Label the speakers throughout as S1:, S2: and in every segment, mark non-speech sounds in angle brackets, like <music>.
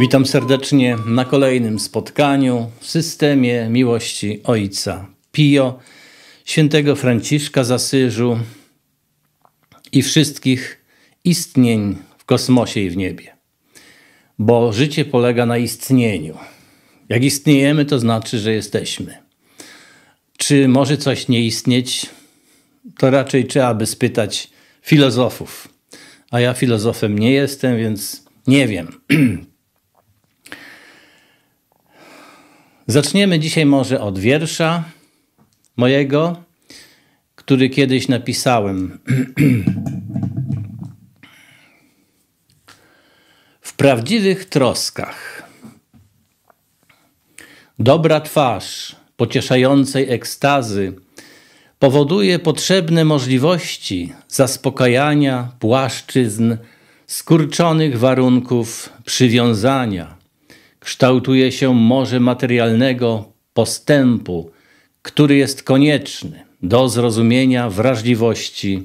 S1: Witam serdecznie na kolejnym spotkaniu w systemie miłości Ojca Pio, świętego Franciszka z Asyżu i wszystkich istnień w kosmosie i w niebie. Bo życie polega na istnieniu. Jak istniejemy, to znaczy, że jesteśmy. Czy może coś nie istnieć? To raczej trzeba by spytać filozofów. A ja filozofem nie jestem, więc nie wiem. <clears throat> Zaczniemy dzisiaj może od wiersza mojego, który kiedyś napisałem. <clears throat> w prawdziwych troskach. Dobra twarz pocieszającej ekstazy powoduje potrzebne możliwości zaspokajania płaszczyzn skurczonych warunków przywiązania kształtuje się morze materialnego postępu, który jest konieczny do zrozumienia wrażliwości.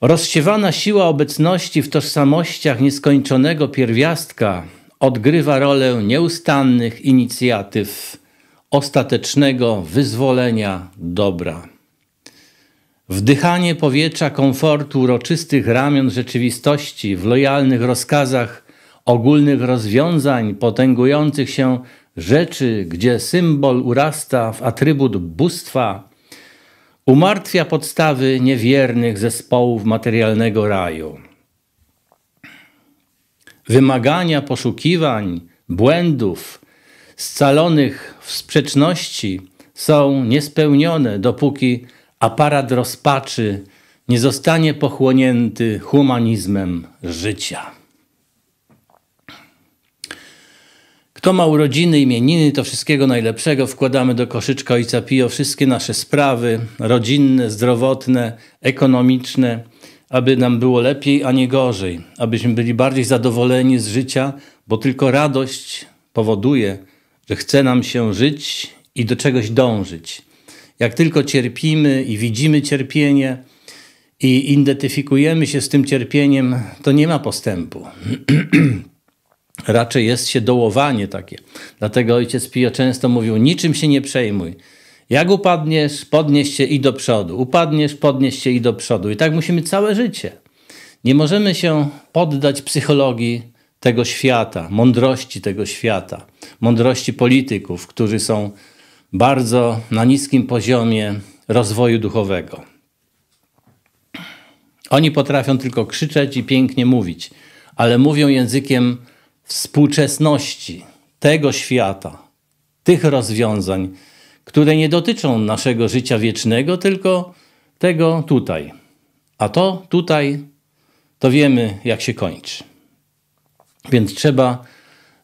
S1: Rozsiewana siła obecności w tożsamościach nieskończonego pierwiastka odgrywa rolę nieustannych inicjatyw ostatecznego wyzwolenia dobra. Wdychanie powietrza komfortu uroczystych ramion rzeczywistości w lojalnych rozkazach ogólnych rozwiązań potęgujących się rzeczy, gdzie symbol urasta w atrybut bóstwa, umartwia podstawy niewiernych zespołów materialnego raju. Wymagania poszukiwań, błędów, scalonych w sprzeczności są niespełnione, dopóki aparat rozpaczy nie zostanie pochłonięty humanizmem życia. Kto ma urodziny, imieniny, to wszystkiego najlepszego wkładamy do koszyczka Ojca Pio wszystkie nasze sprawy rodzinne, zdrowotne, ekonomiczne, aby nam było lepiej, a nie gorzej, abyśmy byli bardziej zadowoleni z życia, bo tylko radość powoduje, że chce nam się żyć i do czegoś dążyć. Jak tylko cierpimy i widzimy cierpienie i identyfikujemy się z tym cierpieniem, to nie ma postępu. <clears throat> raczej jest się dołowanie takie. Dlatego ojciec Pio często mówił: niczym się nie przejmuj. Jak upadniesz, podnieś się i do przodu. Upadniesz, podnieś się i do przodu. I tak musimy całe życie. Nie możemy się poddać psychologii tego świata, mądrości tego świata, mądrości polityków, którzy są bardzo na niskim poziomie rozwoju duchowego. Oni potrafią tylko krzyczeć i pięknie mówić, ale mówią językiem współczesności, tego świata, tych rozwiązań, które nie dotyczą naszego życia wiecznego, tylko tego tutaj. A to tutaj to wiemy, jak się kończy. Więc trzeba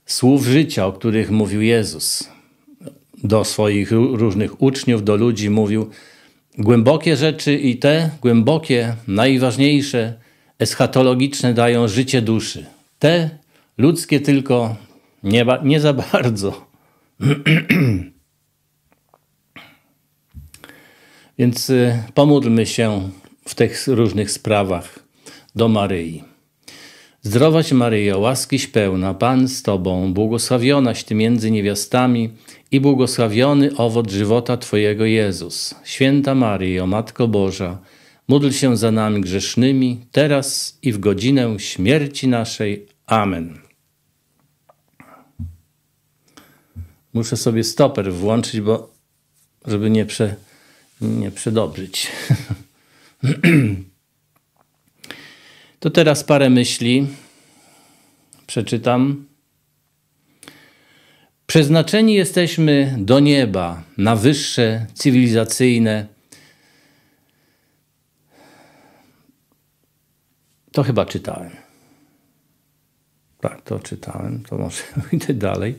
S1: słów życia, o których mówił Jezus do swoich różnych uczniów, do ludzi, mówił głębokie rzeczy i te głębokie, najważniejsze, eschatologiczne dają życie duszy. Te Ludzkie tylko nie, nie za bardzo. <clears throat> Więc y, pomódlmy się w tych różnych sprawach do Maryi. Zdrowaś Maryjo, łaskiś pełna, Pan z Tobą, błogosławionaś Ty między niewiastami i błogosławiony owoc żywota Twojego Jezus. Święta Maryjo, Matko Boża, módl się za nami grzesznymi, teraz i w godzinę śmierci naszej. Amen. muszę sobie stoper włączyć, bo żeby nie, prze, nie przedobrzyć. <clears throat> to teraz parę myśli przeczytam. Przeznaczeni jesteśmy do nieba, na wyższe, cywilizacyjne. To chyba czytałem. Tak, to czytałem, to może idę <laughs> dalej.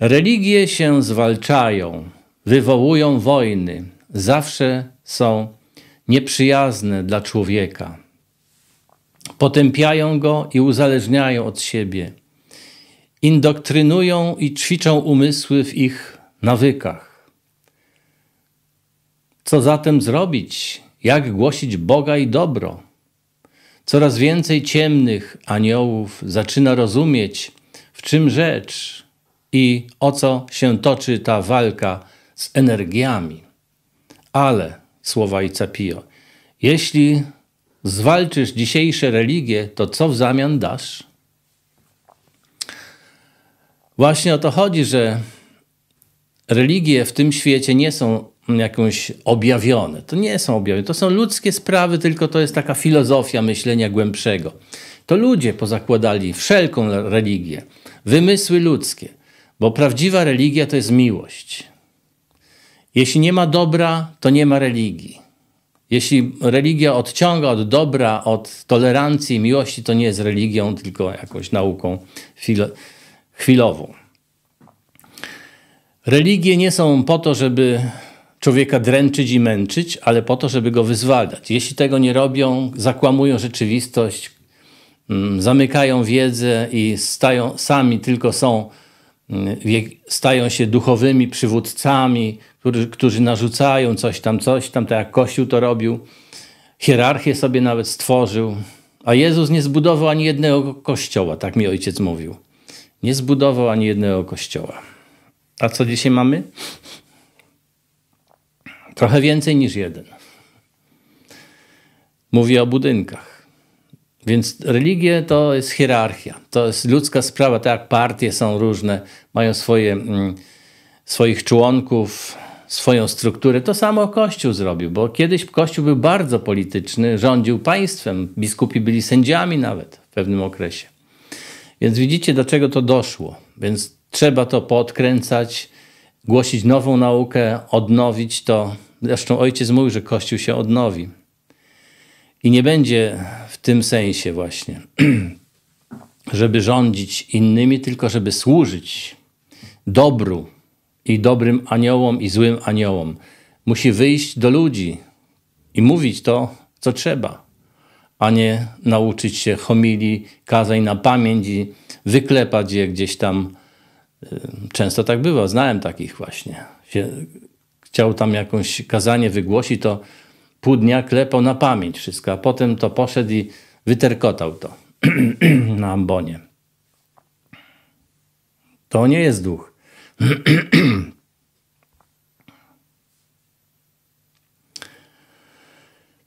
S1: Religie się zwalczają, wywołują wojny, zawsze są nieprzyjazne dla człowieka. Potępiają go i uzależniają od siebie. Indoktrynują i ćwiczą umysły w ich nawykach. Co zatem zrobić? Jak głosić Boga i dobro? Coraz więcej ciemnych aniołów zaczyna rozumieć, w czym rzecz, i o co się toczy ta walka z energiami. Ale, słowa Icapio, jeśli zwalczysz dzisiejsze religie, to co w zamian dasz? Właśnie o to chodzi, że religie w tym świecie nie są jakąś objawione. To nie są objawione, to są ludzkie sprawy, tylko to jest taka filozofia myślenia głębszego. To ludzie pozakładali wszelką religię, wymysły ludzkie. Bo prawdziwa religia to jest miłość. Jeśli nie ma dobra, to nie ma religii. Jeśli religia odciąga od dobra, od tolerancji i miłości, to nie jest religią, tylko jakąś nauką chwilową. Religie nie są po to, żeby człowieka dręczyć i męczyć, ale po to, żeby go wyzwalać. Jeśli tego nie robią, zakłamują rzeczywistość, mm, zamykają wiedzę i stają, sami tylko są stają się duchowymi przywódcami, którzy, którzy narzucają coś tam, coś tam, tak jak Kościół to robił. Hierarchię sobie nawet stworzył. A Jezus nie zbudował ani jednego kościoła, tak mi ojciec mówił. Nie zbudował ani jednego kościoła. A co dzisiaj mamy? Trochę więcej niż jeden. Mówię o budynkach. Więc religie to jest hierarchia, to jest ludzka sprawa, tak jak partie są różne, mają swoje, mm, swoich członków, swoją strukturę. To samo Kościół zrobił, bo kiedyś Kościół był bardzo polityczny, rządził państwem, biskupi byli sędziami nawet w pewnym okresie. Więc widzicie, do czego to doszło. Więc trzeba to podkręcać, głosić nową naukę, odnowić to. Zresztą ojciec mówił, że Kościół się odnowi. I nie będzie w tym sensie właśnie, <clears throat> żeby rządzić innymi, tylko żeby służyć dobru i dobrym aniołom i złym aniołom. Musi wyjść do ludzi i mówić to, co trzeba, a nie nauczyć się homilii, kazań na pamięć i wyklepać je gdzieś tam. Yy, często tak było, znałem takich właśnie. Chciał tam jakąś kazanie wygłosić, to pół dnia klepał na pamięć wszystko, a potem to poszedł i wyterkotał to <clears throat> na ambonie. To nie jest duch. <clears throat>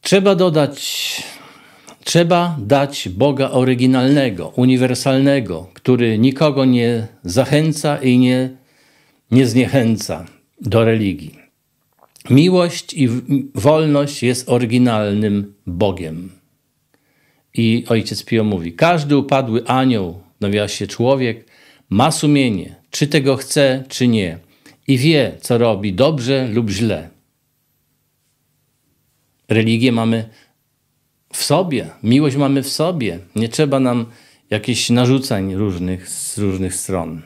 S1: trzeba dodać, trzeba dać Boga oryginalnego, uniwersalnego, który nikogo nie zachęca i nie, nie zniechęca do religii. Miłość i wolność jest oryginalnym Bogiem. I ojciec Pio mówi: Każdy upadły anioł, nawiasie człowiek, ma sumienie, czy tego chce, czy nie, i wie, co robi dobrze lub źle. Religię mamy w sobie, miłość mamy w sobie. Nie trzeba nam jakichś narzucań różnych z różnych stron.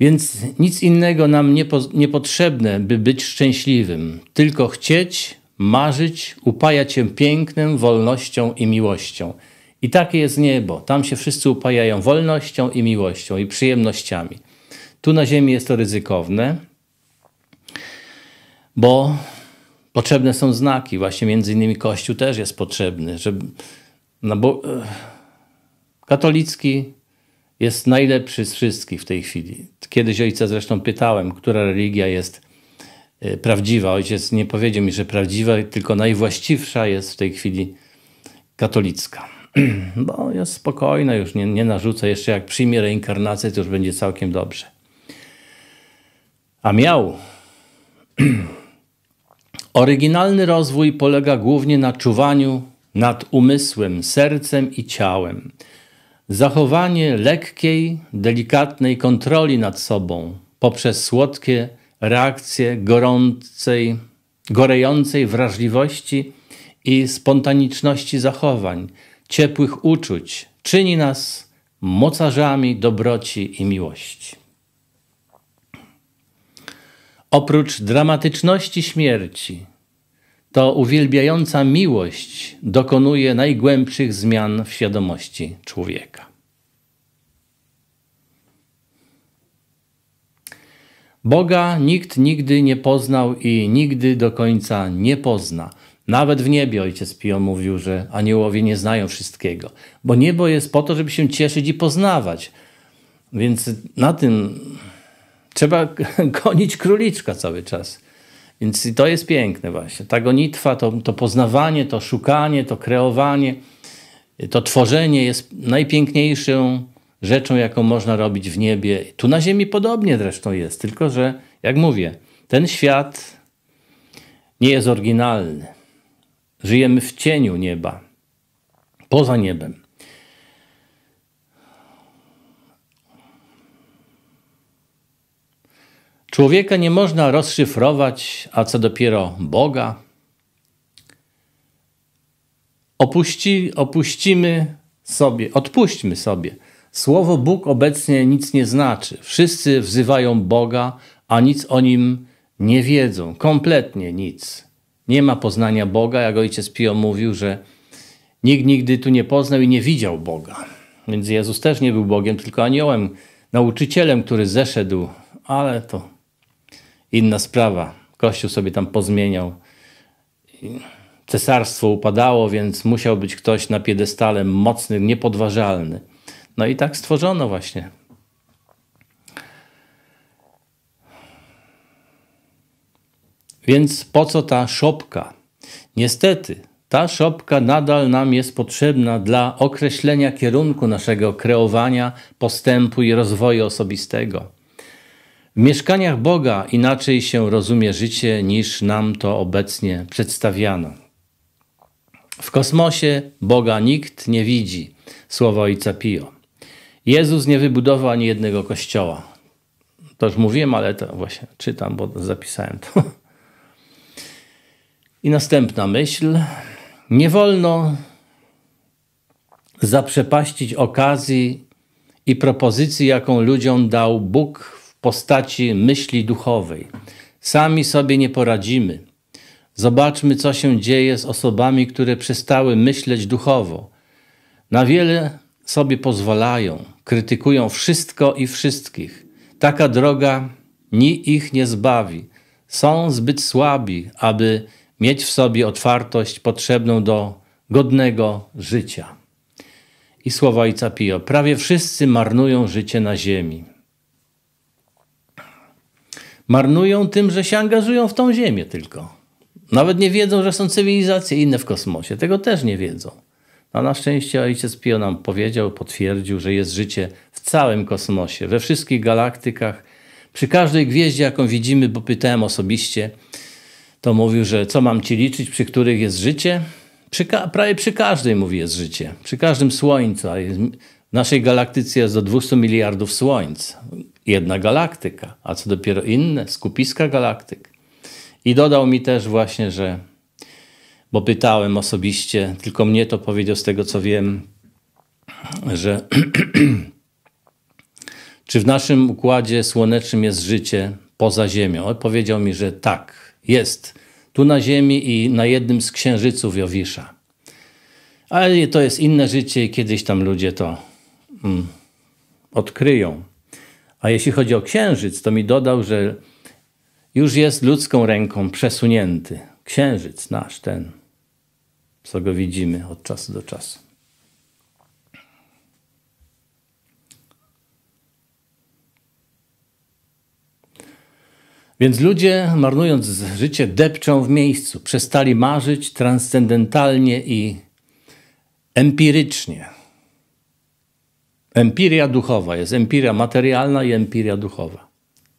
S1: Więc nic innego nam nie, niepotrzebne, by być szczęśliwym. Tylko chcieć, marzyć, upajać się pięknem, wolnością i miłością. I takie jest niebo. Tam się wszyscy upajają wolnością i miłością i przyjemnościami. Tu na ziemi jest to ryzykowne, bo potrzebne są znaki. Właśnie między innymi Kościół też jest potrzebny, żeby, no bo e, katolicki jest najlepszy z wszystkich w tej chwili. Kiedyś ojca zresztą pytałem, która religia jest y, prawdziwa. Ojciec nie powiedział mi, że prawdziwa, tylko najwłaściwsza jest w tej chwili katolicka. <clears throat> Bo jest spokojna, już nie, nie narzuca. Jeszcze jak przyjmie reinkarnację, to już będzie całkiem dobrze. A miał. <clears throat> Oryginalny rozwój polega głównie na czuwaniu nad umysłem, sercem i ciałem zachowanie lekkiej, delikatnej kontroli nad sobą poprzez słodkie reakcje gorącej, gorejącej wrażliwości i spontaniczności zachowań, ciepłych uczuć, czyni nas mocarzami dobroci i miłości. Oprócz dramatyczności śmierci, to uwielbiająca miłość dokonuje najgłębszych zmian w świadomości człowieka. Boga nikt nigdy nie poznał i nigdy do końca nie pozna. Nawet w niebie ojciec Pio mówił, że aniołowie nie znają wszystkiego, bo niebo jest po to, żeby się cieszyć i poznawać. Więc na tym trzeba <laughs> gonić króliczka cały czas. Więc to jest piękne właśnie. Ta gonitwa, to, to poznawanie, to szukanie, to kreowanie, to tworzenie jest najpiękniejszą rzeczą, jaką można robić w niebie. Tu na ziemi podobnie zresztą jest, tylko że, jak mówię, ten świat nie jest oryginalny. Żyjemy w cieniu nieba, poza niebem. Człowieka nie można rozszyfrować, a co dopiero Boga. Opuści, opuścimy sobie, odpuśćmy sobie. Słowo Bóg obecnie nic nie znaczy. Wszyscy wzywają Boga, a nic o nim nie wiedzą. Kompletnie nic. Nie ma poznania Boga, jak ojciec Pio mówił, że nikt nigdy tu nie poznał i nie widział Boga. Więc Jezus też nie był Bogiem, tylko aniołem, nauczycielem, który zeszedł, ale to inna sprawa. Kościół sobie tam pozmieniał. Cesarstwo upadało, więc musiał być ktoś na piedestale mocny, niepodważalny. No i tak stworzono właśnie. Więc po co ta szopka? Niestety, ta szopka nadal nam jest potrzebna dla określenia kierunku naszego kreowania, postępu i rozwoju osobistego. W mieszkaniach Boga inaczej się rozumie życie niż nam to obecnie przedstawiano. W kosmosie Boga nikt nie widzi, słowo Ojca Pio. Jezus nie wybudował ani jednego kościoła. To już mówiłem, ale to właśnie czytam, bo zapisałem to. <laughs> I następna myśl. Nie wolno zaprzepaścić okazji i propozycji, jaką ludziom dał Bóg postaci myśli duchowej. Sami sobie nie poradzimy. Zobaczmy, co się dzieje z osobami, które przestały myśleć duchowo. Na wiele sobie pozwalają, krytykują wszystko i wszystkich. Taka droga ni ich nie zbawi. Są zbyt słabi, aby mieć w sobie otwartość potrzebną do godnego życia. I słowa Ojca Pio: Prawie wszyscy marnują życie na ziemi marnują tym, że się angażują w tą Ziemię tylko. Nawet nie wiedzą, że są cywilizacje inne w kosmosie. Tego też nie wiedzą. A na szczęście ojciec Pio nam powiedział, potwierdził, że jest życie w całym kosmosie, we wszystkich galaktykach, przy każdej gwieździe, jaką widzimy, bo pytałem osobiście, to mówił, że co mam ci liczyć, przy których jest życie? Przy prawie przy każdej, mówi, jest życie. Przy każdym słońcu. W naszej galaktyce jest do 200 miliardów słońc jedna galaktyka, a co dopiero inne, skupiska galaktyk. I dodał mi też właśnie, że, bo pytałem osobiście, tylko mnie to powiedział z tego co wiem, że <clears throat> czy w naszym układzie słonecznym jest życie poza Ziemią? Powiedział mi, że tak, jest. Tu na Ziemi i na jednym z księżyców Jowisza. Ale to jest inne życie i kiedyś tam ludzie to mm, odkryją. A jeśli chodzi o księżyc, to mi dodał, że już jest ludzką ręką przesunięty. Księżyc nasz ten, co go widzimy od czasu do czasu. Więc ludzie, marnując życie, depczą w miejscu, przestali marzyć transcendentalnie i empirycznie. Empiria duchowa jest empiria materialna i empiria duchowa.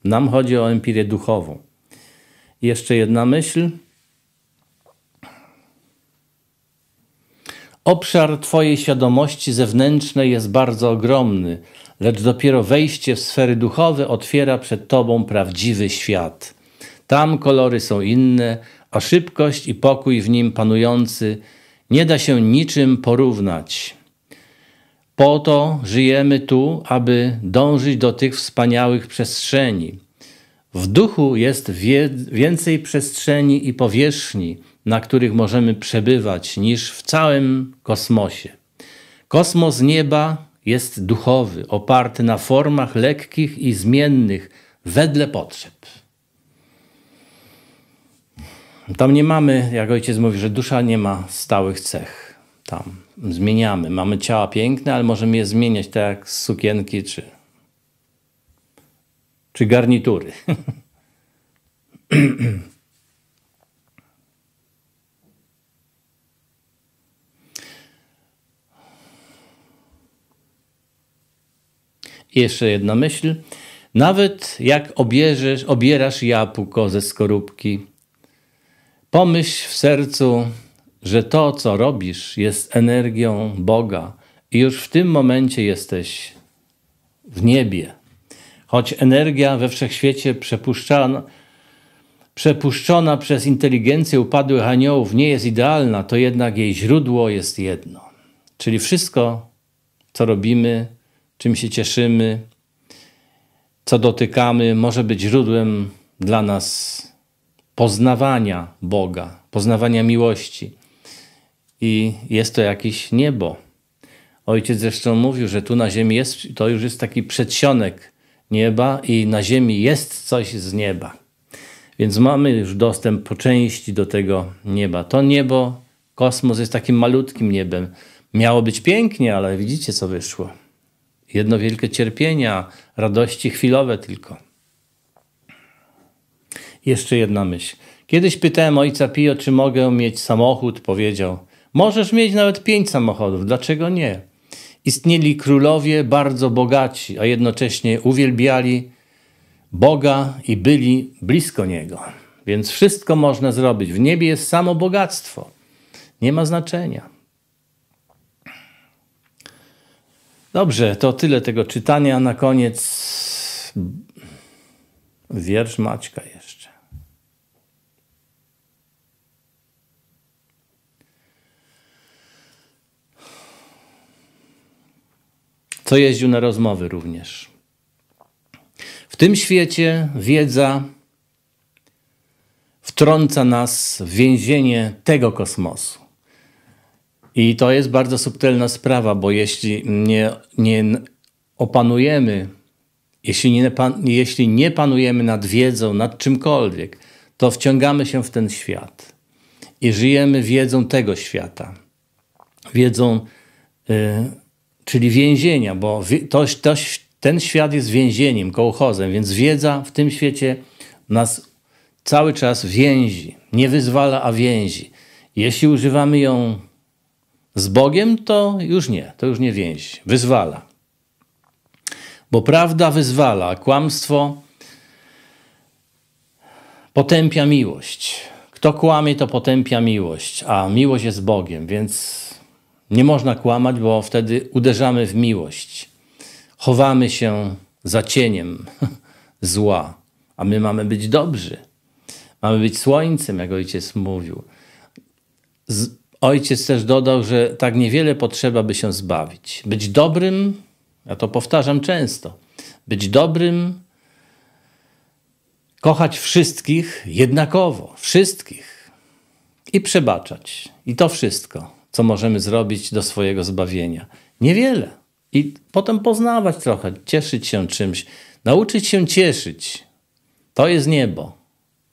S1: Nam chodzi o empirię duchową. jeszcze jedna myśl. Obszar Twojej świadomości zewnętrznej jest bardzo ogromny, lecz dopiero wejście w sfery duchowe otwiera przed Tobą prawdziwy świat. Tam kolory są inne, a szybkość i pokój w nim panujący nie da się niczym porównać. Po to żyjemy tu, aby dążyć do tych wspaniałych przestrzeni. W duchu jest więcej przestrzeni i powierzchni, na których możemy przebywać, niż w całym kosmosie. Kosmos nieba jest duchowy, oparty na formach lekkich i zmiennych, wedle potrzeb. Tam nie mamy, jak ojciec mówi, że dusza nie ma stałych cech tam zmieniamy. Mamy ciała piękne, ale możemy je zmieniać tak jak sukienki czy, czy garnitury. I <clears throat> jeszcze jedna myśl. Nawet jak obierzesz, obierasz jabłko ze skorupki, pomyśl w sercu, że to, co robisz, jest energią Boga i już w tym momencie jesteś w niebie. Choć energia we wszechświecie przepuszczana, przepuszczona przez inteligencję upadłych aniołów nie jest idealna, to jednak jej źródło jest jedno. Czyli wszystko, co robimy, czym się cieszymy, co dotykamy, może być źródłem dla nas poznawania Boga, poznawania miłości i jest to jakieś niebo. Ojciec zresztą mówił, że tu na ziemi jest, to już jest taki przedsionek nieba i na ziemi jest coś z nieba. Więc mamy już dostęp po części do tego nieba. To niebo, kosmos jest takim malutkim niebem. Miało być pięknie, ale widzicie co wyszło. Jedno wielkie cierpienia, radości chwilowe tylko. Jeszcze jedna myśl. Kiedyś pytałem ojca Pio, czy mogę mieć samochód. Powiedział: Możesz mieć nawet pięć samochodów, dlaczego nie? Istnieli królowie bardzo bogaci, a jednocześnie uwielbiali Boga i byli blisko Niego. Więc wszystko można zrobić. W niebie jest samo bogactwo. Nie ma znaczenia. Dobrze, to tyle tego czytania. Na koniec wiersz Maćka jest. co jeździł na rozmowy również. W tym świecie wiedza wtrąca nas w więzienie tego kosmosu. I to jest bardzo subtelna sprawa, bo jeśli nie, nie opanujemy, jeśli nie, jeśli nie panujemy nad wiedzą, nad czymkolwiek, to wciągamy się w ten świat i żyjemy wiedzą tego świata, wiedzą. Yy, czyli więzienia, bo to, to, ten świat jest więzieniem, kołchozem, więc wiedza w tym świecie nas cały czas więzi. Nie wyzwala, a więzi. Jeśli używamy ją z Bogiem, to już nie, to już nie więzi. Wyzwala. Bo prawda wyzwala, a kłamstwo potępia miłość. Kto kłamie, to potępia miłość, a miłość jest Bogiem, więc nie można kłamać, bo wtedy uderzamy w miłość. Chowamy się za cieniem <laughs> zła, a my mamy być dobrzy. Mamy być słońcem, jak ojciec mówił. Z ojciec też dodał, że tak niewiele potrzeba, by się zbawić. Być dobrym, ja to powtarzam często, być dobrym, kochać wszystkich jednakowo, wszystkich i przebaczać. I to wszystko co możemy zrobić do swojego zbawienia. Niewiele. I potem poznawać trochę, cieszyć się czymś, nauczyć się cieszyć. To jest niebo.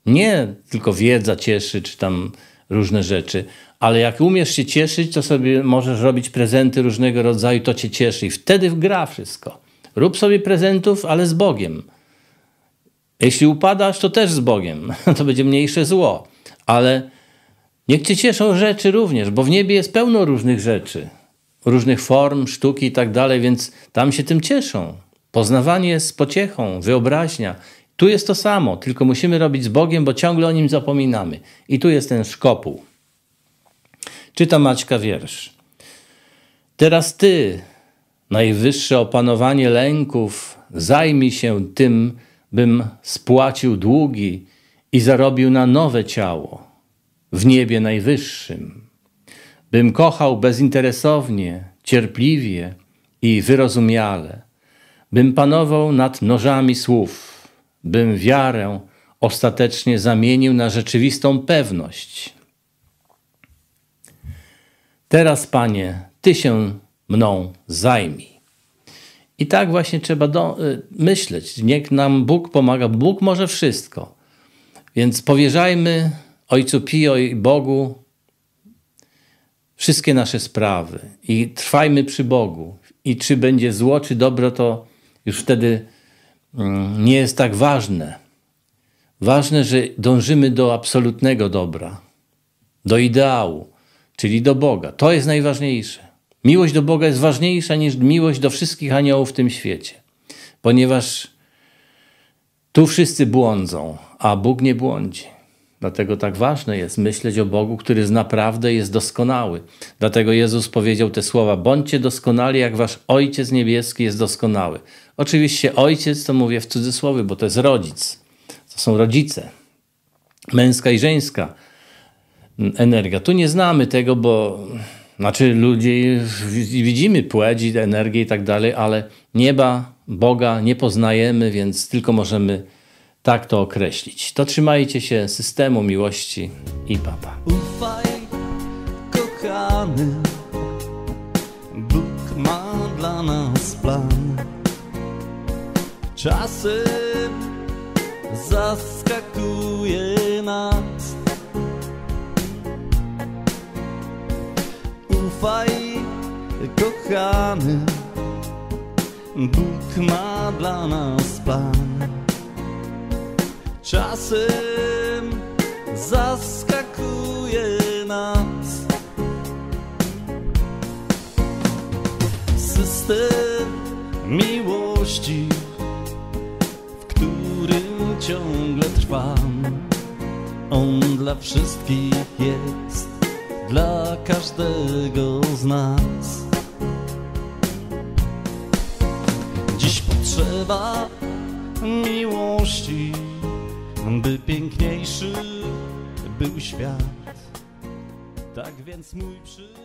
S1: Nie tylko wiedza cieszy, czy tam różne rzeczy, ale jak umiesz się cieszyć, to sobie możesz robić prezenty różnego rodzaju, to cię cieszy i wtedy gra wszystko. Rób sobie prezentów, ale z Bogiem. Jeśli upadasz, to też z Bogiem. <laughs> To będzie mniejsze zło, ale Niech cię cieszą rzeczy również, bo w niebie jest pełno różnych rzeczy, różnych form, sztuki i tak dalej, więc tam się tym cieszą. Poznawanie jest z pociechą, wyobraźnia. Tu jest to samo, tylko musimy robić z Bogiem, bo ciągle o nim zapominamy. I tu jest ten szkopuł. Czyta Maćka wiersz. Teraz ty, najwyższe opanowanie lęków, zajmij się tym, bym spłacił długi i zarobił na nowe ciało w niebie najwyższym, bym kochał bezinteresownie, cierpliwie i wyrozumiale, bym panował nad nożami słów, bym wiarę ostatecznie zamienił na rzeczywistą pewność. Teraz, Panie, Ty się mną zajmij. I tak właśnie trzeba do, y, myśleć. Niech nam Bóg pomaga. Bóg może wszystko. Więc powierzajmy Ojcu Pio i Bogu wszystkie nasze sprawy i trwajmy przy Bogu. I czy będzie zło, czy dobro, to już wtedy mm, nie jest tak ważne. Ważne, że dążymy do absolutnego dobra, do ideału, czyli do Boga. To jest najważniejsze. Miłość do Boga jest ważniejsza niż miłość do wszystkich aniołów w tym świecie, ponieważ tu wszyscy błądzą, a Bóg nie błądzi. Dlatego tak ważne jest myśleć o Bogu, który naprawdę jest doskonały. Dlatego Jezus powiedział te słowa: bądźcie doskonali, jak wasz Ojciec Niebieski jest doskonały. Oczywiście ojciec to mówię w cudzysłowie, bo to jest rodzic. To są rodzice. Męska i żeńska energia. Tu nie znamy tego, bo znaczy ludzie widzimy płeć, energię i tak dalej, ale nieba, Boga nie poznajemy, więc tylko możemy tak to określić. To trzymajcie się systemu miłości i papa. Ufaj, kochany, Bóg ma dla nas plan. Czasem zaskakuje nas. Ufaj, kochany, Bóg ma dla nas plan czasem zaskakuje nas. System miłości, w którym ciągle trwam, on dla wszystkich jest, dla każdego z nas. Dziś potrzeba miłości by piękniejszy był świat. Tak więc mój przyjaciel.